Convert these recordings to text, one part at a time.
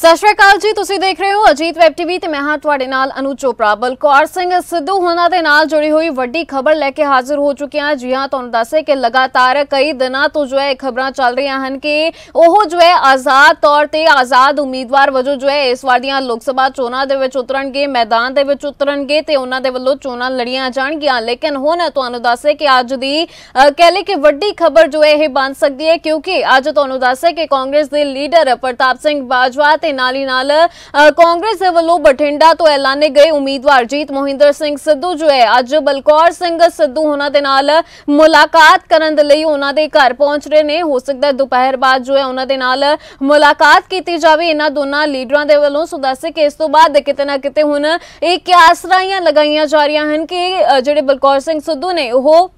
ਸਤਿ ਸ਼੍ਰੀ ਅਕਾਲ ਜੀ ਤੁਸੀਂ ਦੇਖ ਰਹੇ ਹੋ ਅਜੀਤ ਵੈਬ ਟੀਵੀ ਤੇ ਮੈਂ ਹਾਂ ਤੁਹਾਡੇ ਨਾਲ ਅਨੂ ਚੋਪੜਾ ਬਲਕੌਰ ਸਿੰਘ ਸਿੱਧੂ ਹੋਣਾ ਦੇ ਨਾਲ ਜੁੜੀ ਹੋਈ ਵੱਡੀ ਖਬਰ ਲੈ ਕੇ ਹਾਜ਼ਰ ਹੋ ਚੁੱਕੇ ਹਾਂ ਜੀ ਹਾਂ ਤੁਹਾਨੂੰ ਦੱਸੇ ਕਿ ਲਗਾਤਾਰ ਕਈ ਦਿਨਾਂ ਤੋਂ ਜੋ ਹੈ ਖਬਰਾਂ ਚੱਲ ਰਹੀਆਂ ਹਨ ਕਿ ਉਹ ਜੋ ਹੈ ਆਜ਼ਾਦ ਤੌਰ ਤੇ ਆਜ਼ਾਦ ਉਮੀਦਵਾਰ ਵਜੋਂ ਜੋ ਹੈ ਇਸ ਵਾਰ ਦੀਆਂ ਲੋਕ ਸਭਾ ਚੋਣਾਂ ਦੇ ਵਿੱਚ ਉਤਰਨਗੇ ਮੈਦਾਨ ਦੇ ਵਿੱਚ ਉਤਰਨਗੇ ਤੇ ਉਹਨਾਂ ਦੇ ਵੱਲੋਂ ਚੋਣਾਂ ਲੜੀਆਂ ਜਾਣਗੀਆਂ ਲੇਕਿਨ ਹੁਣ ਤੁਹਾਨੂੰ ਦੱਸੇ ਕਿ ਅੱਜ ਦੀ ਕਹਿ ਲੈ ਕਿ ਵੱਡੀ ਖਬਰ ਜੋ ਹੈ ਇਹ ਬਣ ਸਕਦੀ ਹੈ ਕਿਉਂਕਿ ਅੱਜ ਤੁਹਾਨੂੰ ਦੱਸੇ ਕਿ ਕਾਂਗਰਸ ਦੇ ਲੀਡਰ ਪ੍ਰਤਾਪ ਸਿੰਘ ਬਾਜਵਾ ਤੇ ਨਾਲ ਹੀ ਨਾਲ ਕਾਂਗਰਸ ਵੱਲੋਂ ਬਠਿੰਡਾ ਤੋਂ ਐਲਾਨੇ ਗਏ ਉਮੀਦਵਾਰ ਜੀਤ ਮੋਹਿੰਦਰ ਸਿੰਘ ਸਿੱਧੂ ਜੋ ਹੈ ਅੱਜ ਬਲਕੌਰ ਸਿੰਘ ਸਿੱਧੂ ਉਹਨਾਂ ਦੇ ਨਾਲ ਮੁਲਾਕਾਤ ਕਰਨ ਦੇ ਲਈ ਉਹਨਾਂ ਦੇ ਘਰ ਪਹੁੰਚ ਰਹੇ ਨੇ ਹੋ ਸਕਦਾ ਦੁਪਹਿਰ ਬਾਅਦ ਜੋ ਹੈ ਉਹਨਾਂ ਦੇ ਨਾਲ ਮੁਲਾਕਾਤ ਕੀਤੀ ਜਾਵੇ ਇਹਨਾਂ ਦੋਨਾਂ ਲੀਡਰਾਂ ਦੇ ਵੱਲੋਂ ਸੋ ਦੱਸੇ ਕਿ ਇਸ ਤੋਂ ਬਾਅਦ ਕਿਤੇ ਨਾ ਕਿਤੇ ਹੁਣ ਇਹ ਕਿਆਸਰਾਈਆਂ ਲਗਾਈਆਂ ਜਾ ਰਹੀਆਂ ਹਨ ਕਿ ਜਿਹੜੇ ਬਲਕੌਰ ਸਿੰਘ ਸਿੱਧੂ ਨੇ ਉਹ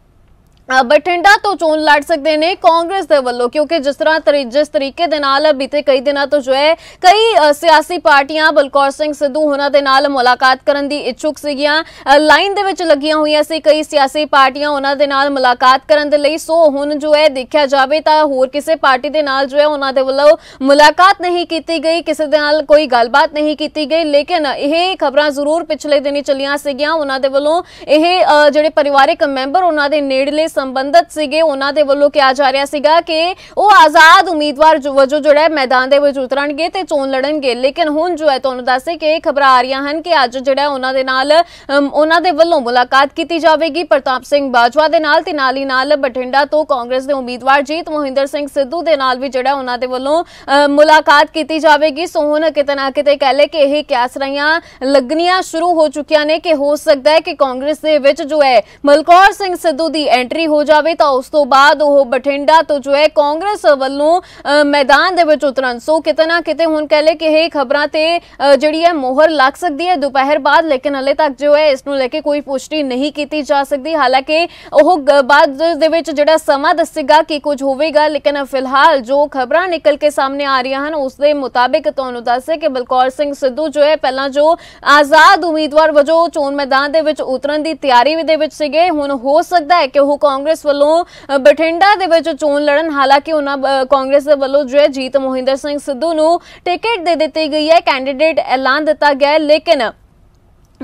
ਬਠਿੰਡਾ ਤੋਂ ਚੋਣ ਲੜ ਸਕਦੇ ਨੇ ਕਾਂਗਰਸ ਦੇ ਵੱਲੋਂ ਕਿਉਂਕਿ ਜਿਸ ਤਰ੍ਹਾਂ ਤਰੀਜਸ ਤਰੀਕੇ ਦੇ ਨਾਲ ਬੀਤੇ ਕਈ ਦਿਨਾਂ ਤੋਂ ਜੋ ਹੈ ਕਈ ਸਿਆਸੀ ਪਾਰਟੀਆਂ ਬਲਕੌਰ ਸਿੰਘ ਸਿੱਧੂ ਉਹਨਾਂ ਦੇ ਨਾਲ ਮੁਲਾਕਾਤ ਕਰਨ ਦੀ ਇੱਛੁਕ ਸੀਗੀਆਂ ਲਾਈਨ ਦੇ ਵਿੱਚ ਲੱਗੀਆਂ ਹੋਈਆਂ ਸੀ ਕਈ ਸਿਆਸੀ ਪਾਰਟੀਆਂ ਉਹਨਾਂ ਦੇ ਨਾਲ ਮੁਲਾਕਾਤ ਕਰਨ ਦੇ ਲਈ ਸੋ ਹੁਣ ਜੋ ਹੈ ਦੇਖਿਆ ਜਾਵੇ ਤਾਂ ਹੋਰ ਕਿਸੇ ਪਾਰਟੀ ਦੇ ਨਾਲ ਜੋ ਹੈ ਉਹਨਾਂ ਦੇ ਵੱਲੋਂ ਮੁਲਾਕਾਤ ਨਹੀਂ ਕੀਤੀ ਗਈ ਕਿਸੇ ਦੇ ਨਾਲ ਕੋਈ ਗੱਲਬਾਤ ਨਹੀਂ ਕੀਤੀ ਗਈ ਲੇਕਿਨ ਇਹ ਖਬਰਾਂ ਜ਼ਰੂਰ ਪਿਛਲੇ ਦਿਨੀ ਚੱਲੀਆਂ ਸੀਗੀਆਂ ਉਹਨਾਂ ਦੇ ਵੱਲੋਂ ਇਹ ਜਿਹੜੇ ਪਰਿਵਾਰਕ ਮੈਂਬਰ ਉਹਨਾਂ ਦੇ ਨੇੜਲੇ ਸੰਬੰਧਤ ਸੀਗੇ ਉਹਨਾਂ ਦੇ ਵੱਲੋਂ ਕਿਹਾ ਜਾ ਰਿਹਾ ਸੀਗਾ ਕਿ ਉਹ ਆਜ਼ਾਦ ਉਮੀਦਵਾਰ ਵਜੋਂ ਜਿਹੜਾ ਮੈਦਾਨ ਦੇ ਵਿੱਚ ਉਤਰਨਗੇ ਤੇ ਚੋਣ ਲੜਨਗੇ ਲੇਕਿਨ ਹੁਣ ਜੋ ਹੈ ਤੁਹਾਨੂੰ ਦੱਸੇ ਕਿ ਖਬਰਾਂ ਆ ਰਹੀਆਂ ਹਨ ਕਿ ਅੱਜ ਜਿਹੜਾ ਉਹਨਾਂ ਦੇ ਨਾਲ ਉਹਨਾਂ ਦੇ ਵੱਲੋਂ ਮੁਲਾਕਾਤ ਕੀਤੀ ਜਾਵੇਗੀ ਪ੍ਰਤਾਪ ਸਿੰਘ ਬਾਜਵਾ ਦੇ ਨਾਲ ਤੇ ਨਾਲ ਹੀ ਨਾਲ ਬਠਿੰਡਾ ਤੋਂ ਕਾਂਗਰਸ ਦੇ ਉਮੀਦਵਾਰ ਜੀਤ ਮੋਹਿੰਦਰ ਸਿੰਘ ਸਿੱਧੂ ਦੇ ਨਾਲ ਵੀ ਜਿਹੜਾ ਉਹਨਾਂ ਦੇ ਵੱਲੋਂ ਮੁਲਾਕਾਤ ਕੀਤੀ ਜਾਵੇਗੀ ਸੋ ਹੁਣ ਕਿਤੇ ਨਾ ਕਿਤੇ ਕਹਿ ਲੈ ਕਿ ਇਹ ਕਿਆਸ ਰਹੀਆਂ ਲੱਗਣੀਆਂ ਸ਼ੁਰੂ ਹੋ ਚੁੱਕੀਆਂ ਨੇ ਕਿ ਹੋ ਸਕਦਾ ਹੈ ਕਿ ਕਾਂਗਰਸ ਦੇ ਵਿੱਚ ਜੋ ਹੈ ਮਲਕੌਰ ਸਿੰਘ ਸਿੱਧੂ ਦੀ ਐਂਟਰੀ ਹੋ ਜਾਵੇ ਤਾਂ ਉਸ ਤੋਂ ਬਾਅਦ ਉਹ ਬਠਿੰਡਾ ਤੋਂ ਜੋ ਹੈ ਕਾਂਗਰਸ ਵੱਲੋਂ ਮੈਦਾਨ ਦੇ ਵਿੱਚ ਉਤਰਨ ਸੋ ਕਿਤਨਾ ਕਿਤੇ ਹੁਣ ਕਹਿ ਲੈ ਕਿ ਇਹ ਖਬਰਾਂ ਤੇ ਜਿਹੜੀ ਹੈ ਮੋਹਰ ਲੱਗ ਸਕਦੀ ਹੈ ਦੁਪਹਿਰ ਬਾਅਦ ਲੇਕਿਨ ਹਲੇ ਤੱਕ ਜੋ ਹੈ ਇਸ ਨੂੰ ਲੈ ਕੇ ਕੋਈ ਪੁਸ਼ਟੀ ਨਹੀਂ ਕੀਤੀ ਜਾ ਸਕਦੀ ਹਾਲਾਂਕਿ ਉਹ ਬਾਅਦ ਦੇ ਵਿੱਚ ਜਿਹੜਾ ਸਮਾਂ ਦੱਸੇਗਾ ਕਿ ਕੁਝ ਹੋਵੇਗਾ ਲੇਕਿਨ ਫਿਲਹਾਲ ਜੋ ਖਬਰਾਂ ਨਿਕਲ ਕੇ ਸਾਹਮਣੇ ਆ ਰਹੀਆਂ ਹਨ ਉਸ ਦੇ ਮੁਤਾਬਿਕ ਤੁਹਾਨੂੰ ਦੱਸੇ ਕਿ ਬਲਕੌਰ ਸਿੰਘ ਸਿੱਧੂ ਜੋ ਹੈ ਪਹਿਲਾਂ ਜੋ ਆਜ਼ਾਦ ਉਮੀਦਵਾਰ ਵਜੋਂ ਚੋਣ ਮੈਦਾਨ ਦੇ ਵਿੱਚ ਉਤਰਨ ਦੀ ਤਿਆਰੀ ਦੇ ਵਿੱਚ ਸੀਗੇ ਹੁਣ ਹੋ ਸਕਦਾ ਹੈ ਕਿ ਉਹ ਕਾਂਗਰਸ ਵੱਲੋਂ ਬਠਿੰਡਾ ਦੇ ਵਿੱਚ ਚੋਣ ਲੜਨ ਹਾਲਾਂਕਿ ਉਹਨਾਂ ਕਾਂਗਰਸ ਦੇ ਵੱਲੋਂ ਜੋ ਹੈ ਜੀਤ ਮੋਹਿੰਦਰ ਸਿੰਘ ਸਿੱਧੂ ਨੂੰ ਟਿਕਟ ਦੇ ਦਿੱਤੀ ਗਈ ਹੈ ਕੈਂਡੀਡੇਟ ਐਲਾਨ ਦਿੱਤਾ ਗਿਆ ਹੈ ਲੇਕਿਨ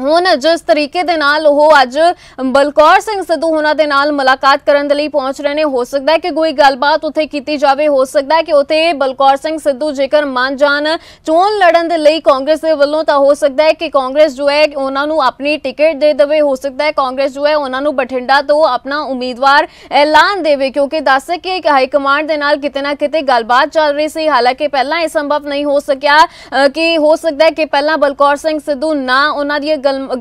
ਹੁਣ ਜਿਸ ਤਰੀਕੇ ਦੇ ਨਾਲ ਉਹ ਅੱਜ ਬਲਕੌਰ ਸਿੰਘ ਸਿੱਧੂ ਉਹਨਾਂ ਦੇ ਨਾਲ ਮੁਲਾਕਾਤ ਕਰਨ ਦੇ ਲਈ ਪਹੁੰਚ ਰਹੇ ਨੇ ਹੋ ਸਕਦਾ ਹੈ ਕਿ ਕੋਈ ਗੱਲਬਾਤ ਉੱਥੇ ਕੀਤੀ ਜਾਵੇ ਹੋ ਸਕਦਾ ਹੈ ਕਿ ਉੱਥੇ ਬਲਕੌਰ ਸਿੰਘ ਸਿੱਧੂ ਜੇਕਰ ਮੰਨ ਜਾਣ ਚੋਣ ਲੜਨ ਦੇ ਲਈ ਕਾਂਗਰਸ ਦੇ ਵੱਲੋਂ ਤਾਂ ਹੋ ਸਕਦਾ ਹੈ ਕਿ ਕਾਂਗਰਸ ਜੋ ਹੈ ਉਹਨਾਂ ਨੂੰ ਆਪਣੀ ਟਿਕਟ ਦੇ ਦੇਵੇ ਹੋ ਸਕਦਾ ਹੈ ਕਾਂਗਰਸ ਜੋ ਹੈ ਉਹਨਾਂ ਨੂੰ ਬਠਿੰਡਾ ਤੋਂ ਆਪਣਾ ਉਮੀਦਵਾਰ ਐਲਾਨ ਦੇਵੇ ਕਿਉਂਕਿ ਦੱਸ ਕਿ ਹਾਈ ਕਮਾਂਡ ਦੇ ਨਾਲ ਕਿਤੇ ਨਾ ਕਿਤੇ ਗੱਲਬਾਤ ਚੱਲ ਰਹੀ ਸੀ ਹਾਲਾਂਕਿ ਪਹਿਲਾਂ ਇਹ ਸੰਭਵ ਨਹੀਂ ਹੋ ਸਕਿਆ ਕਿ ਹੋ ਸਕਦਾ ਹੈ ਕਿ ਪਹਿਲਾਂ ਬਲਕੌਰ ਸਿੰਘ ਸਿੱਧੂ ਨਾ ਉਹਨਾਂ ਦੀ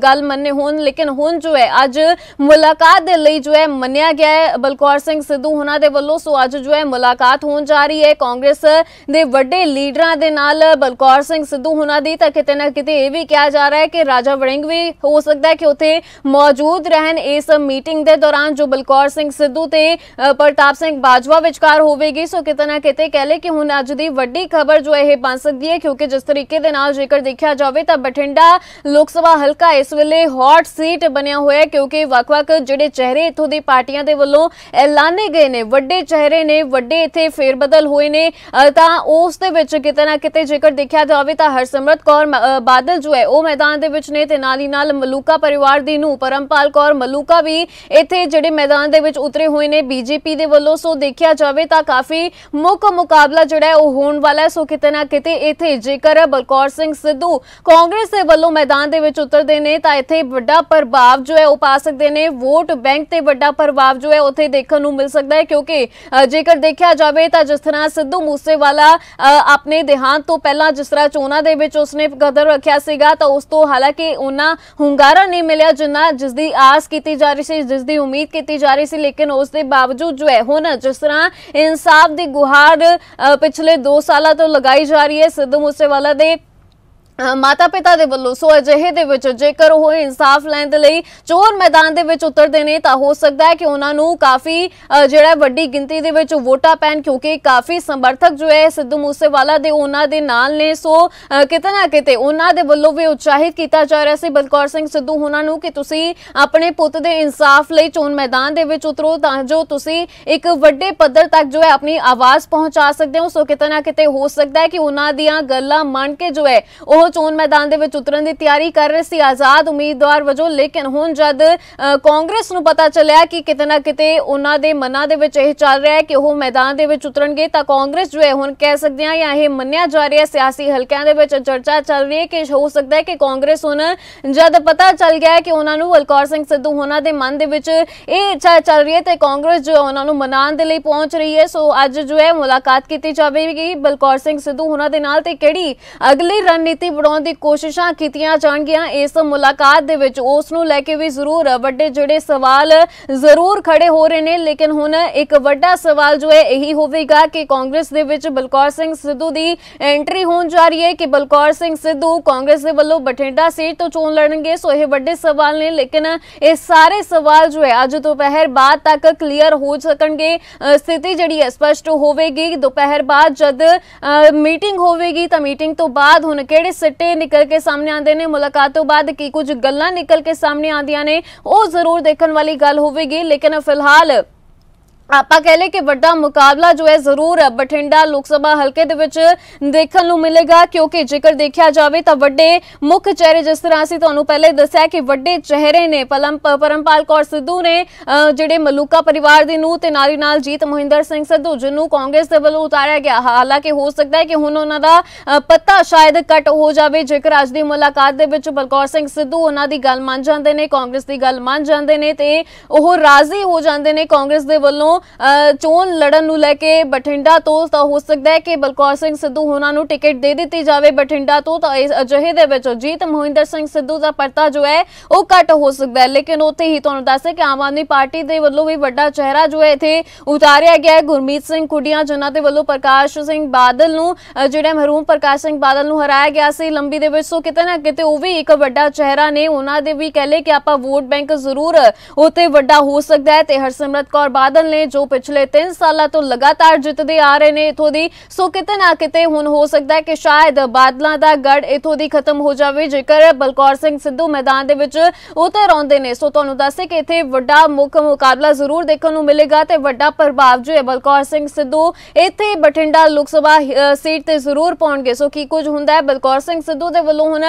ਗੱਲ ਮੰਨੇ ਹੋਣ ਲੇਕਿਨ ਹੁਣ ਜੋ ਹੈ ਅੱਜ ਮੁਲਾਕਾਤ ਦੇ ਲਈ ਜੋ ਹੈ ਮੰਨਿਆ ਗਿਆ ਹੈ ਬਲਕੌਰ ਸਿੰਘ ਸਿੱਧੂ ਉਹਨਾਂ ਦੇ ਵੱਲੋਂ ਸੋ ਅੱਜ ਜੋ ਹੈ ਮੁਲਾਕਾਤ ਹੋਣ ਜਾ ਰਹੀ ਹੈ ਕਾਂਗਰਸ ਦੇ ਵੱਡੇ ਲੀਡਰਾਂ ਦੇ ਨਾਲ ਬਲਕੌਰ ਸਿੰਘ ਸਿੱਧੂ ਉਹਨਾਂ ਦੀ ਤਾਂ ਕਿਤੇ ਨਾ ਕਿਤੇ ਇਹ ਵੀ ਕਿਹਾ ਜਾ ਰਿਹਾ ਹੈ ਕਿ ਰਾਜਾ ਵੜਿੰਗ ਵੀ ਹੋ ਸਕਦਾ ਹੈ ਕਿ ਉੱਥੇ ਮੌਜੂਦ ਰਹਿਣ ਇਸ ਮੀਟਿੰਗ ਦੇ ਦੌਰਾਨ ਜੋ ਬਲਕੌਰ ਸਿੰਘ ਸਿੱਧੂ ਤੇ ਪ੍ਰਤਾਪ ਸਿੰਘ ਬਾਜਵਾ ਵਿਚਕਾਰ ਹੋਵੇਗੀ ਸੋ ਕਿਤੇ ਨਾ ਕਿਤੇ ਕਹਿ ਲੈ ਕਿ ਹੁਣ ਅੱਜ ਦੀ ਵੱਡੀ ਖਬਰ ਜੋ ਇਹ ਬਣ ਸਕਦੀ ਹੈ ਕਿਉਂਕਿ ਜਿਸ ਤਰੀਕੇ ਦੇ ਨਾਲ ਜੇਕਰ ਦੇਖਿਆ ਜਾਵੇ ਤਾਂ ਬਠਿੰਡਾ ਲੋਕ ਸਭਾ ਹਲ ਹਲਕਾ ਇਸ ਵੇਲੇ ਹੌਟ ਸੀਟ ਬਣਿਆ ਹੋਇਆ ਹੈ ਕਿਉਂਕਿ ਵਕ-ਵਕ ਜਿਹੜੇ ਚਿਹਰੇ ਇਥੋਂ ਦੀ ਪਾਰਟੀਆਂ ਦੇ ਵੱਲੋਂ ਐਲਾਨੇ ਗਏ ਨੇ ਵੱਡੇ ਚਿਹਰੇ ਨੇ ਵੱਡੇ ਇਥੇ ਫੇਰਬਦਲ ਹੋਏ ਨੇ ਤਾਂ ਉਸ ਦੇ ਵਿੱਚ ਕਿਤੇ ਨਾ ਕਿਤੇ ਜੇਕਰ ਦੇਖਿਆ ਜਾਵੇ ਤਾਂ ਹਰਸਿਮਰਤ ਕੌਰ ਬਾਦਲ ਜੋ ਹੈ ਉਹ ਮੈਦਾਨ ਦੇ ਵਿੱਚ ਨੇ ਤੇ ਨਾਲ ਹੀ ਨਾਲ ਮਲੂਕਾ ਪਰਿਵਾਰ ਦੀ ਨੂੰ ਪਰਮਪਾਲ ਕੌਰ ਮਲੂਕਾ ਵੀ ਇਥੇ ਜਿਹੜੇ ਮੈਦਾਨ ਦੇ ਵਿੱਚ ਉਤਰੇ ਹੋਏ ਨੇ ਬੀਜੇਪੀ ਦੇ ਵੱਲੋਂ ਸੋ ਦੇਖਿਆ ਜਾਵੇ ਤਾਂ ਕਾਫੀ ਮੁੱਖ ਮੁਕਾਬਲਾ ਜਿਹੜਾ ਹੈ ਉਹ ਹੋਣ ਵਾਲਾ ਹੈ ਸੋ ਕਿਤੇ ਨਾ ਕਿਤੇ ਇਥੇ ਜੇਕਰ ਬਲਕੌਰ ਸਿੰਘ ਸਿੱਧੂ ਕਾਂਗਰਸ ਦੇ ਵੱਲੋਂ ਮੈਦਾਨ ਦੇ ਵਿੱਚ ਉਤਰ ਕਰਦੇ ਨੇ ਤਾਂ ਇੱਥੇ ਵੱਡਾ ਪ੍ਰਭਾਵ ਜੋ ਹੈ ਉਹ ਪਾ ਸਕਦੇ ਨੇ ਵੋਟ ਬੈਂਕ ਤੇ ਵੱਡਾ ਪ੍ਰਭਾਵ ਜੋ ਹੈ ਉੱਥੇ ਦੇਖਣ ਨੂੰ ਮਿਲ ਸਕਦਾ ਹੈ ਕਿਉਂਕਿ ਜੇਕਰ ਦੇਖਿਆ ਜਾਵੇ ਤਾਂ ਜਿਸ ਤਰ੍ਹਾਂ ਸਿੱਧੂ ਮੂਸੇਵਾਲਾ ਆਪਣੇ ਦੇਹਾਂਤ ਤੋਂ ਪਹਿਲਾਂ ਜਿਸ ਤਰ੍ਹਾਂ ਚੋਣਾਂ ਦੇ ਵਿੱਚ ਉਸਨੇ ਗਦਰ ਰੱਖਿਆ ਸੀਗਾ ਤਾਂ ਉਸ ਤੋਂ ਹਾਲਾਂਕਿ ਉਹਨਾਂ ਹੁੰਗਾਰਾ ਨਹੀਂ ਮਿਲਿਆ ਜਿੰਨਾ ਜਿਸ ਦੀ ਆਸ ਕੀਤੀ ਜਾ ਰਹੀ ਸੀ ਜਿਸ ਦੀ ਉਮੀਦ ਕੀਤੀ ਜਾ ਰਹੀ ਸੀ ਲੇਕਿਨ ਉਸ ਦੇ ਬਾਵਜੂਦ ਜੋ ਹੈ ਹੁਣ ਜਿਸ ਤਰ੍ਹਾਂ ਇਨਸਾਫ ਦੀ ਗੁਹਾਰ ਪਿਛਲੇ 2 ਸਾਲਾਂ ਤੋਂ ਲਗਾਈ ਜਾ ਰਹੀ ਹੈ ਸਿੱਧੂ ਮੂਸੇਵਾਲਾ ਦੇ ਮਾਤਾ ਪਿਤਾ ਦੇ ਵੱਲੋਂ ਸੋ ਅਜਿਹੇ ਦੇ ਵਿੱਚ ਜੇਕਰ ਉਹ ਇਨਸਾਫ ਲੈਣ ਦੇ ਲਈ ਚੋਰ ਮੈਦਾਨ ਦੇ ਵਿੱਚ ਉਤਰਦੇ ਨੇ ਤਾਂ ਹੋ ਸਕਦਾ ਹੈ ਕਿ ਉਹਨਾਂ ਨੂੰ ਕਾਫੀ ਜਿਹੜਾ ਵੱਡੀ ਗਿਣਤੀ ਦੇ ਵਿੱਚ ਵੋਟਾਂ ਪੈਣ ਕਿਉਂਕਿ ਕਾਫੀ ਸਮਰਥਕ ਜੋ ਹੈ ਸਿੱਧੂ ਮੂਸੇਵਾਲਾ ਦੇ ਉਹਨਾਂ ਦੇ ਨਾਲ ਨੇ ਸੋ ਕਿਤੇ ਨਾ ਕਿਤੇ ਉਹਨਾਂ ਦੇ ਵੱਲੋਂ ਵੀ ਉਤਸ਼ਾਹਿਤ ਕੀਤਾ ਜਾ ਰਿਹਾ ਸੀ ਬਲਕੌਰ ਸਿੰਘ ਸਿੱਧੂ ਉਹਨਾਂ ਨੂੰ ਕਿ ਤੁਸੀਂ ਆਪਣੇ ਪੁੱਤ ਦੇ ਇਨਸਾਫ ਲਈ ਚੋਣ ਮੈਦਾਨ ਦੇ ਵਿੱਚ ਉਤਰੋ ਤਾਂ ਜੋ ਤੁਸੀਂ ਇੱਕ ਵੱਡੇ ਪੱਧਰ ਤੱਕ ਜੋ ਹੈ ਆਪਣੀ ਆਵਾਜ਼ ਪਹੁੰਚਾ ਸਕਦੇ ਹੋ ਸੋ ਕਿਤੇ ਨਾ ਕਿਤੇ ਹੋ ਸਕਦਾ ਹੈ ਕਿ ਉਹਨਾਂ ਦੀਆਂ ਗੱਲਾਂ ਮੰਨ ਕੇ ਜੋ ਹੈ ਉਹ ਵੱਲੋਂ ਚੋਣ ਮੈਦਾਨ ਦੇ ਵਿੱਚ ਉਤਰਨ ਦੀ ਤਿਆਰੀ ਕਰ ਰਹੇ ਸੀ ਆਜ਼ਾਦ ਉਮੀਦਵਾਰ ਵਜੋਂ ਲੇਕਿਨ ਹੁਣ ਜਦ ਕਾਂਗਰਸ ਨੂੰ ਪਤਾ ਚੱਲਿਆ ਕਿ ਕਿਤੇ ਨਾ ਕਿਤੇ ਉਹਨਾਂ ਦੇ ਮਨਾਂ ਦੇ ਵਿੱਚ ਇਹ ਚੱਲ ਰਿਹਾ ਹੈ ਕਿ ਉਹ ਮੈਦਾਨ ਦੇ ਵਿੱਚ ਉਤਰਨਗੇ ਤਾਂ ਕਾਂਗਰਸ ਜੋ ਹੈ ਹੁਣ ਕਹਿ ਸਕਦੇ ਆ ਜਾਂ ਇਹ ਮੰਨਿਆ ਜਾ ਰਿਹਾ ਸਿਆਸੀ ਹਲਕਿਆਂ ਦੇ ਵਿੱਚ ਚਰਚਾ ਚੱਲ ਰਹੀ ਹੈ ਕਿ ਹੋ ਸਕਦਾ ਹੈ ਕਿ ਕਾਂਗਰਸ ਹੁਣ ਜਦ ਪਤਾ ਚੱਲ ਗਿਆ ਕਿ ਉਹਨਾਂ ਨੂੰ ਵਲਕੌਰ ਸਿੰਘ ਸਿੱਧੂ ਹੋਣਾ ਦੇ ਮਨ ਦੇ ਵਿੱਚ ਇਹ ਇੱਛਾ ਚੱਲ ਰਹੀ ਹੈ ਤੇ ਕਾਂਗਰਸ ਜੋ ਉਹਨਾਂ ਨੂੰ ਮਨਾਉਣ ਦੇ ਲਈ ਪਹੁੰਚ ਰਹੀ ਹੈ ਸੋ ਅੱਜ ਜੋ ਹੈ ਮੁਲਾਕਾਤ ਕੀਤੀ ਜਾਵੇਗੀ ਬਲਕੌਰ ਸਿੰਘ ਸਿੱਧੂ ਹੋਣਾ ਦੇ ਨਾਲ ਤੇ ਕਿਹੜੀ ਅਗਲੀ ਰਣਨੀਤੀ ਬਣਾਉਣ ਦੀ ਕੋਸ਼ਿਸ਼ਾਂ ਕੀਤੀਆਂ ਜਾਣਗੀਆਂ ਇਸ ਮੁਲਾਕਾਤ ਦੇ ਵਿੱਚ ਉਸ ਨੂੰ ਲੈ ਕੇ ਵੀ ਜ਼ਰੂਰ ਵੱਡੇ ਜਿਹੜੇ ਸਵਾਲ ਜ਼ਰੂਰ ਖੜੇ ਹੋ ਰਹੇ ਨੇ ਲੇਕਿਨ ਹੁਣ ਇੱਕ ਵੱਡਾ ਸਵਾਲ ਜੋ ਹੈ ਇਹੀ ਹੋਵੇਗਾ ਕਿ ਕਾਂਗਰਸ ਦੇ ਵਿੱਚ ਬਲਕੌਰ ਸਿੰਘ ਸਿੱਧੂ ਦੀ ਐਂਟਰੀ ਹੋਣ ਜਾ ਰਹੀ ਹੈ ਕਿ ਬਲਕੌਰ ਸਿੰਘ ਸਿੱਧੂ ਕਾਂਗਰਸ ਦੇ ਵੱਲੋਂ ਬਠਿੰਡਾ ਸੀਟ ਤੋਂ ਚੋਣ ਲੜਨਗੇ ਸੋ ਇਹ ਵੱਡੇ ਸਵਾਲ ਨੇ ਲੇਕਿਨ ਇਹ ਸਾਰੇ ਸਵਾਲ ਜੋ ਹੈ ਅੱਜ ਦੁਪਹਿਰ ਬਾਅਦ ਤੱਕ ਕਲੀਅਰ ਹੋ ਸਕਣਗੇ ਸਥਿਤੀ ਜਿਹੜੀ ਹੈ ਸਪਸ਼ਟ ਹੋਵੇਗੀ ਦੁਪਹਿਰ ਬਾਅਦ ਜਦ ਮੀਟਿੰਗ ਹੋਵੇਗੀ ਤਾਂ ਮੀਟਿੰਗ ਤੋਂ ਬਾਅਦ ਹੁਣ ਕਿਹੜੇ ਸਿੱਟੇ ਨਿਕਲ ਕੇ ਸਾਹਮਣੇ ਆਉਂਦੇ ਨੇ ਮੁਲਾਕਾਤ ਤੋਂ ਬਾਅਦ ਕੀ ਕੁਝ ਗੱਲਾਂ ਨਿਕਲ ਕੇ ਸਾਹਮਣੇ ਆਉਂਦੀਆਂ ਨੇ ਉਹ ਜ਼ਰੂਰ ਦੇਖਣ ਵਾਲੀ ਗੱਲ ਹੋਵੇਗੀ ਲੇਕਿਨ ਫਿਲਹਾਲ ਆਪਾਂ ਕਹਿ ਲਈ ਕਿ ਵੱਡਾ ਮੁਕਾਬਲਾ ਜੋ ਹੈ ਜ਼ਰੂਰ ਬਠਿੰਡਾ ਲੋਕ ਸਭਾ ਹਲਕੇ ਦੇ ਵਿੱਚ ਦੇਖਣ ਨੂੰ ਮਿਲੇਗਾ ਕਿਉਂਕਿ ਜੇਕਰ ਦੇਖਿਆ ਜਾਵੇ ਤਾਂ ਵੱਡੇ ਮੁੱਖ ਚਿਹਰੇ ਜਿਸ ਤਰ੍ਹਾਂ ਅਸੀਂ ਤੁਹਾਨੂੰ ਪਹਿਲੇ ਦੱਸਿਆ ਕਿ ਵੱਡੇ ਚਿਹਰੇ ਨੇ ਪਲਮ ਪਰਮਪਾਲ ਕੌਰ ਸਿੱਧੂ ਨੇ ਜਿਹੜੇ ਮਲੂਕਾ ਪਰਿਵਾਰ ਦੀ ਨੂੰ ਤੇ ਨਾਰੀ ਨਾਲ ਜੀਤ ਮੋਹਿੰਦਰ ਸਿੰਘ ਸਿੱਧੂ ਜਿਹਨੂੰ ਕਾਂਗਰਸ ਦੇ ਵੱਲੋਂ ਉਤਾਰਿਆ ਗਿਆ ਹਾਲਾਂਕਿ ਹੋ ਸਕਦਾ ਹੈ ਕਿ ਹੁਣ ਉਹਨਾਂ ਦਾ ਪੱਤਾ ਸ਼ਾਇਦ ਕੱਟ ਹੋ ਜਾਵੇ ਜੇਕਰ ਅੱਜ ਦੀ ਮੁਲਾਕਾਤ ਦੇ ਵਿੱਚ ਬਲਕੌਰ ਸਿੰਘ ਸਿੱਧੂ ਉਹਨਾਂ ਦੀ ਗੱਲ ਮੰਨ ਜਾਂਦੇ ਨੇ ਕਾਂਗਰਸ ਦੀ ਗੱਲ ਮੰਨ ਜਾਂਦੇ ਨੇ ਤੇ ਉਹ ਰਾਜ਼ੀ ਹੋ ਜਾਂਦੇ ਨੇ ਕਾਂਗਰਸ ਦੇ ਵੱਲੋਂ ਚੋਣ ਲੜਨ ਨੂੰ ਲੈ ਕੇ ਬਠਿੰਡਾ ਤੋਂ ਤਾਂ ਹੋ ਸਕਦਾ ਹੈ ਕਿ ਬਲਕੌਰ ਸਿੰਘ ਸਿੱਧੂ ਹੋਣਾ ਨੂੰ ਟਿਕਟ ਦੇ ਦਿੱਤੀ ਜਾਵੇ ਬਠਿੰਡਾ ਤੋਂ ਤਾਂ ਇਸ ਅਜਿਹੇ ਦੇ ਵਿੱਚ ਜੀਤ ਮੋਹਿੰਦਰ ਸਿੰਘ ਸਿੱਧੂ ਦਾ ਪਰਤਾ ਜੋ ਹੈ ਉਹ ਘਟ ਹੋ ਸਕਦਾ ਹੈ ਲੇਕਿਨ ਉੱਥੇ ਹੀ ਤੁਹਾਨੂੰ ਦੱਸੇ ਕਿ ਆਮ ਆਦਮੀ ਪਾਰਟੀ ਦੇ ਵੱਲੋਂ ਵੀ ਵੱਡਾ ਚਿਹਰਾ ਜੋ ਹੈ ਇਥੇ ਉਤਾਰਿਆ ਗਿਆ ਹੈ ਗੁਰਮੀਤ ਸਿੰਘ ਕੁੜੀਆਂ ਜਿਨ੍ਹਾਂ ਦੇ ਵੱਲੋਂ ਪ੍ਰਕਾਸ਼ ਸਿੰਘ ਬਾਦਲ ਨੂੰ ਜਿਹੜੇ ਮਹਰੂਮ ਪ੍ਰਕਾਸ਼ ਸਿੰਘ ਬਾਦਲ ਨੂੰ ਹਰਾਇਆ ਗਿਆ ਸੀ ਲੰਬੀ ਦੇ ਵਿੱਚ ਸੋ ਕਿਤੇ ਨਾ ਕਿਤੇ ਉਹ ਵੀ ਇੱਕ ਵੱਡਾ ਚਿਹਰਾ ਨੇ ਉਹਨਾਂ ਦੇ ਵੀ ਕਹਲੇ ਕਿ ਆਪਾਂ ਵੋਟ ਬੈਂਕ ਜ਼ਰੂਰ ਉੱਤੇ ਵੱਡਾ ਹੋ ਸਕਦਾ ਹੈ ਤੇ ਹਰਸਿਮਰਤ ਕੌਰ ਬਾਦਲ ਨੇ ਨੇ ਜੋ ਪਿਛਲੇ 3 ਸਾਲਾਂ ਤੋਂ ਲਗਾਤਾਰ ਜਿੱਤਦੇ ਆ ਰਹੇ ਨੇ ਇਥੋਂ ਦੀ ਸੋ ਕਿਤੇ ਨਾ ਕਿਤੇ ਹੁਣ ਹੋ ਸਕਦਾ ਹੈ ਕਿ ਸ਼ਾਇਦ ਬਾਦਲਾਂ ਦਾ ਗੜ ਇਥੋਂ ਦੀ ਖਤਮ ਹੋ ਜਾਵੇ ਜੇਕਰ ਬਲਕੌਰ ਸਿੰਘ ਸਿੱਧੂ ਮੈਦਾਨ ਦੇ ਵਿੱਚ ਉਤਰ ਆਉਂਦੇ ਨੇ ਸੋ ਤੁਹਾਨੂੰ ਦੱਸੇ ਕਿ ਇਥੇ ਵੱਡਾ ਮੁੱਖ ਮੁਕਾਬਲਾ ਜ਼ਰੂਰ ਦੇਖਣ ਨੂੰ ਮਿਲੇਗਾ ਤੇ ਵੱਡਾ ਪ੍ਰਭਾਵ ਜੋ ਹੈ ਬਲਕੌਰ ਸਿੰਘ ਸਿੱਧੂ ਇਥੇ ਬਠਿੰਡਾ ਲੋਕ ਸਭਾ ਸੀਟ ਤੇ ਜ਼ਰੂਰ ਪਾਉਣਗੇ ਸੋ ਕੀ ਕੁਝ ਹੁੰਦਾ ਹੈ ਬਲਕੌਰ ਸਿੰਘ ਸਿੱਧੂ ਦੇ ਵੱਲੋਂ ਹੁਣ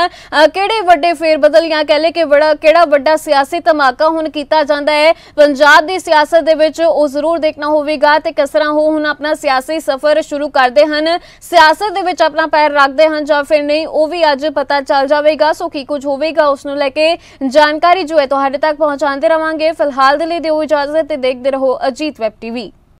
ਕਿਹੜੇ ਵੱਡੇ ਫੇਰ ਬਦਲ ਜਾਂ ਕਹ ਲੈ ਕਿ ਵੱਡਾ ਕਿਹੜਾ ਵੱਡਾ ਸਿਆਸੀ ਧਮਾਕਾ ਹੁਣ ਕੀਤਾ ਜਾਂਦਾ ਹੈ ਪੰਜਾਬ ਦੀ ਸਿਆਸਤ ਦੇ ਵਿੱਚ ਉਹ ਜ਼ਰੂਰ ਜ਼ਰੂਰ ਦੇਖਣਾ ਹੋਵੇਗਾ ਤੇ ਕਿਸ ਤਰ੍ਹਾਂ ਉਹ ਹੁਣ ਆਪਣਾ ਸਿਆਸੀ ਸਫ਼ਰ ਸ਼ੁਰੂ ਕਰਦੇ ਹਨ ਸਿਆਸਤ ਦੇ ਵਿੱਚ ਆਪਣਾ ਪੈਰ ਰੱਖਦੇ ਹਨ ਜਾਂ ਫਿਰ ਨਹੀਂ ਉਹ ਵੀ ਅੱਜ ਪਤਾ ਚੱਲ ਜਾਵੇਗਾ ਸੋ ਕੀ ਕੁਝ ਹੋਵੇਗਾ ਉਸ ਨੂੰ ਲੈ ਕੇ ਜਾਣਕਾਰੀ ਜੋ ਹੈ ਤੁਹਾਡੇ ਤੱਕ ਪਹੁੰਚਾਉਂਦੇ ਰਵਾਂਗੇ ਫਿਲਹਾਲ ਦੇ ਲਈ ਦਿਓ ਇਜਾਜ਼ਤ ਤੇ ਦੇਖਦੇ ਰਹੋ ਅਜੀਤ ਵੈਬ ਟੀਵੀ